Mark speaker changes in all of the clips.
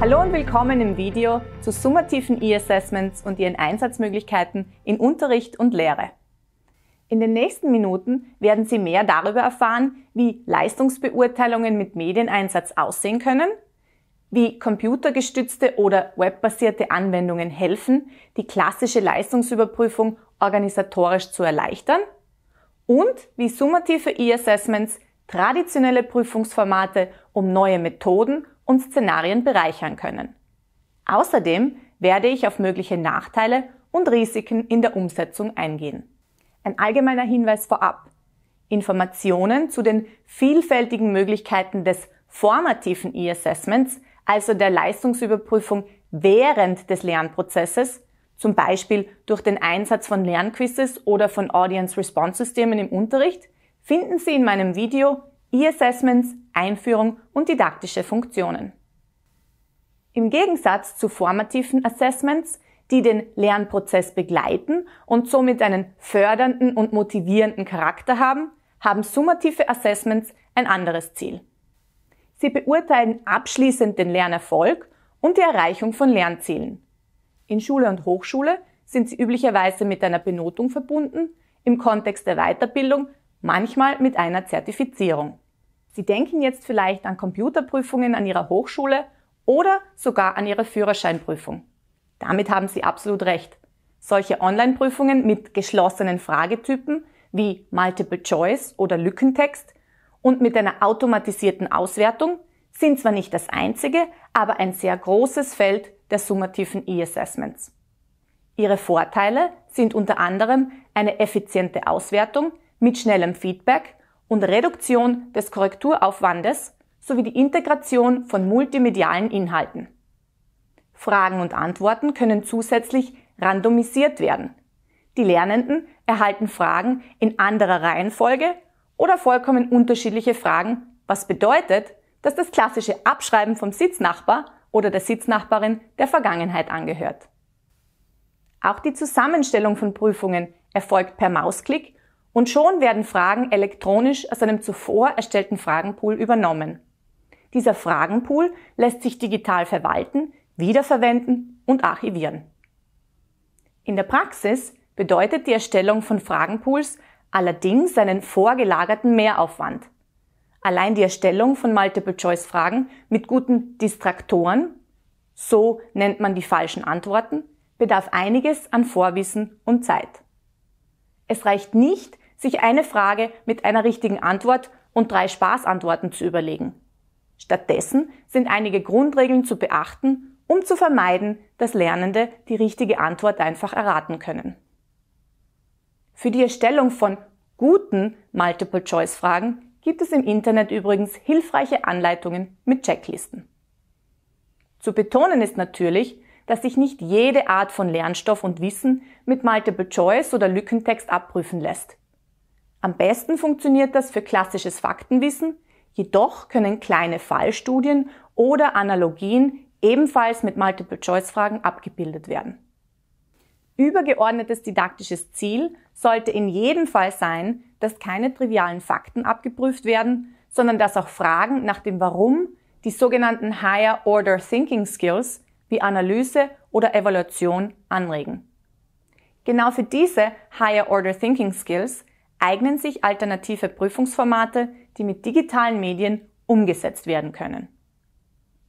Speaker 1: Hallo und willkommen im Video zu summativen E-Assessments und ihren Einsatzmöglichkeiten in Unterricht und Lehre. In den nächsten Minuten werden Sie mehr darüber erfahren, wie Leistungsbeurteilungen mit Medieneinsatz aussehen können, wie computergestützte oder webbasierte Anwendungen helfen, die klassische Leistungsüberprüfung organisatorisch zu erleichtern und wie summative E-Assessments traditionelle Prüfungsformate um neue Methoden und Szenarien bereichern können. Außerdem werde ich auf mögliche Nachteile und Risiken in der Umsetzung eingehen. Ein allgemeiner Hinweis vorab. Informationen zu den vielfältigen Möglichkeiten des formativen E-Assessments, also der Leistungsüberprüfung während des Lernprozesses, zum Beispiel durch den Einsatz von Lernquizzes oder von Audience Response Systemen im Unterricht, finden Sie in meinem Video E-Assessments, Einführung und didaktische Funktionen. Im Gegensatz zu formativen Assessments, die den Lernprozess begleiten und somit einen fördernden und motivierenden Charakter haben, haben summative Assessments ein anderes Ziel. Sie beurteilen abschließend den Lernerfolg und die Erreichung von Lernzielen. In Schule und Hochschule sind sie üblicherweise mit einer Benotung verbunden, im Kontext der Weiterbildung manchmal mit einer Zertifizierung. Sie denken jetzt vielleicht an Computerprüfungen an Ihrer Hochschule oder sogar an Ihre Führerscheinprüfung. Damit haben Sie absolut recht. Solche Online-Prüfungen mit geschlossenen Fragetypen wie Multiple Choice oder Lückentext und mit einer automatisierten Auswertung sind zwar nicht das einzige, aber ein sehr großes Feld der summativen E-Assessments. Ihre Vorteile sind unter anderem eine effiziente Auswertung, mit schnellem Feedback und Reduktion des Korrekturaufwandes sowie die Integration von multimedialen Inhalten. Fragen und Antworten können zusätzlich randomisiert werden. Die Lernenden erhalten Fragen in anderer Reihenfolge oder vollkommen unterschiedliche Fragen, was bedeutet, dass das klassische Abschreiben vom Sitznachbar oder der Sitznachbarin der Vergangenheit angehört. Auch die Zusammenstellung von Prüfungen erfolgt per Mausklick und schon werden Fragen elektronisch aus einem zuvor erstellten Fragenpool übernommen. Dieser Fragenpool lässt sich digital verwalten, wiederverwenden und archivieren. In der Praxis bedeutet die Erstellung von Fragenpools allerdings einen vorgelagerten Mehraufwand. Allein die Erstellung von Multiple-Choice-Fragen mit guten Distraktoren, so nennt man die falschen Antworten, bedarf einiges an Vorwissen und Zeit. Es reicht nicht, sich eine Frage mit einer richtigen Antwort und drei Spaßantworten zu überlegen. Stattdessen sind einige Grundregeln zu beachten, um zu vermeiden, dass Lernende die richtige Antwort einfach erraten können. Für die Erstellung von guten Multiple-Choice-Fragen gibt es im Internet übrigens hilfreiche Anleitungen mit Checklisten. Zu betonen ist natürlich, dass sich nicht jede Art von Lernstoff und Wissen mit Multiple Choice oder Lückentext abprüfen lässt. Am besten funktioniert das für klassisches Faktenwissen, jedoch können kleine Fallstudien oder Analogien ebenfalls mit Multiple-Choice-Fragen abgebildet werden. Übergeordnetes didaktisches Ziel sollte in jedem Fall sein, dass keine trivialen Fakten abgeprüft werden, sondern dass auch Fragen nach dem Warum, die sogenannten Higher Order Thinking Skills, wie Analyse oder Evaluation anregen. Genau für diese Higher Order Thinking Skills eignen sich alternative Prüfungsformate, die mit digitalen Medien umgesetzt werden können.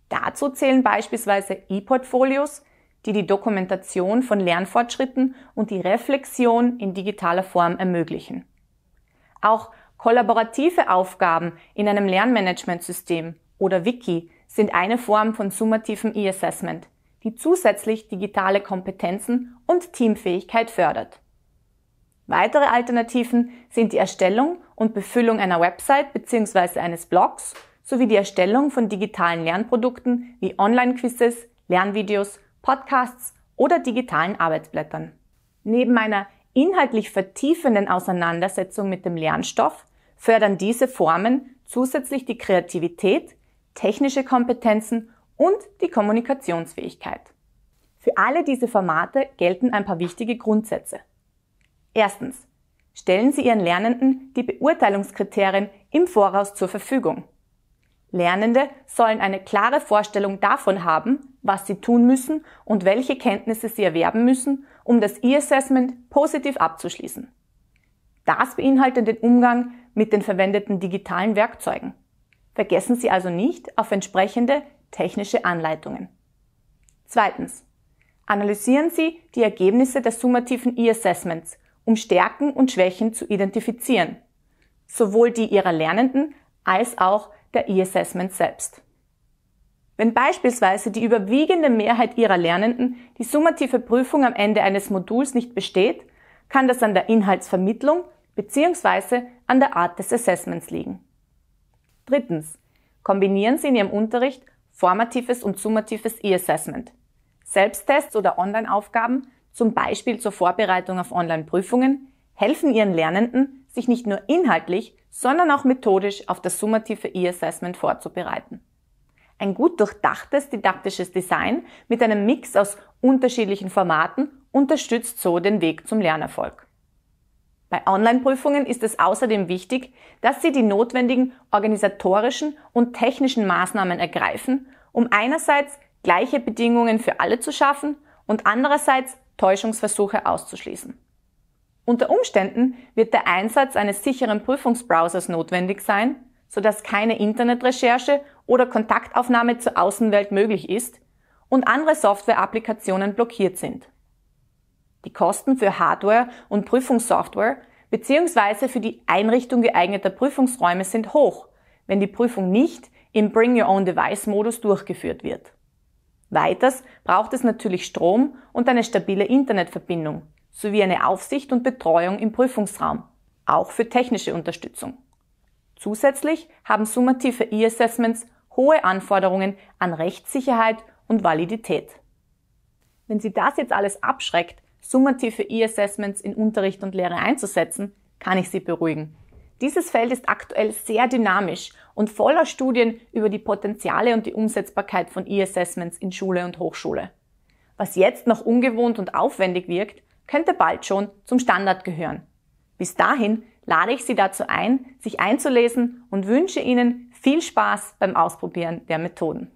Speaker 1: Dazu zählen beispielsweise E-Portfolios, die die Dokumentation von Lernfortschritten und die Reflexion in digitaler Form ermöglichen. Auch kollaborative Aufgaben in einem Lernmanagementsystem oder Wiki sind eine Form von summativem E-Assessment, die zusätzlich digitale Kompetenzen und Teamfähigkeit fördert. Weitere Alternativen sind die Erstellung und Befüllung einer Website bzw. eines Blogs sowie die Erstellung von digitalen Lernprodukten wie Online-Quizzes, Lernvideos, Podcasts oder digitalen Arbeitsblättern. Neben einer inhaltlich vertiefenden Auseinandersetzung mit dem Lernstoff fördern diese Formen zusätzlich die Kreativität, technische Kompetenzen und die Kommunikationsfähigkeit. Für alle diese Formate gelten ein paar wichtige Grundsätze. Erstens. Stellen Sie Ihren Lernenden die Beurteilungskriterien im Voraus zur Verfügung. Lernende sollen eine klare Vorstellung davon haben, was sie tun müssen und welche Kenntnisse sie erwerben müssen, um das E-Assessment positiv abzuschließen. Das beinhaltet den Umgang mit den verwendeten digitalen Werkzeugen. Vergessen Sie also nicht auf entsprechende technische Anleitungen. Zweitens. Analysieren Sie die Ergebnisse des summativen E-Assessments, um Stärken und Schwächen zu identifizieren. Sowohl die Ihrer Lernenden als auch der E-Assessment selbst. Wenn beispielsweise die überwiegende Mehrheit Ihrer Lernenden die summative Prüfung am Ende eines Moduls nicht besteht, kann das an der Inhaltsvermittlung bzw. an der Art des Assessments liegen. Drittens, kombinieren Sie in Ihrem Unterricht formatives und summatives E-Assessment. Selbsttests oder Online-Aufgaben, zum Beispiel zur Vorbereitung auf Online-Prüfungen, helfen Ihren Lernenden, sich nicht nur inhaltlich, sondern auch methodisch auf das summative E-Assessment vorzubereiten. Ein gut durchdachtes didaktisches Design mit einem Mix aus unterschiedlichen Formaten unterstützt so den Weg zum Lernerfolg. Bei Online-Prüfungen ist es außerdem wichtig, dass Sie die notwendigen organisatorischen und technischen Maßnahmen ergreifen, um einerseits gleiche Bedingungen für alle zu schaffen und andererseits Täuschungsversuche auszuschließen. Unter Umständen wird der Einsatz eines sicheren Prüfungsbrowsers notwendig sein, sodass keine Internetrecherche oder Kontaktaufnahme zur Außenwelt möglich ist und andere Software-Applikationen blockiert sind. Die Kosten für Hardware und Prüfungssoftware bzw. für die Einrichtung geeigneter Prüfungsräume sind hoch, wenn die Prüfung nicht im Bring Your Own Device Modus durchgeführt wird. Weiters braucht es natürlich Strom und eine stabile Internetverbindung sowie eine Aufsicht und Betreuung im Prüfungsraum, auch für technische Unterstützung. Zusätzlich haben summative E-Assessments hohe Anforderungen an Rechtssicherheit und Validität. Wenn Sie das jetzt alles abschreckt, summative E-Assessments in Unterricht und Lehre einzusetzen, kann ich Sie beruhigen. Dieses Feld ist aktuell sehr dynamisch und voller Studien über die Potenziale und die Umsetzbarkeit von E-Assessments in Schule und Hochschule. Was jetzt noch ungewohnt und aufwendig wirkt, könnte bald schon zum Standard gehören. Bis dahin lade ich Sie dazu ein, sich einzulesen und wünsche Ihnen viel Spaß beim Ausprobieren der Methoden.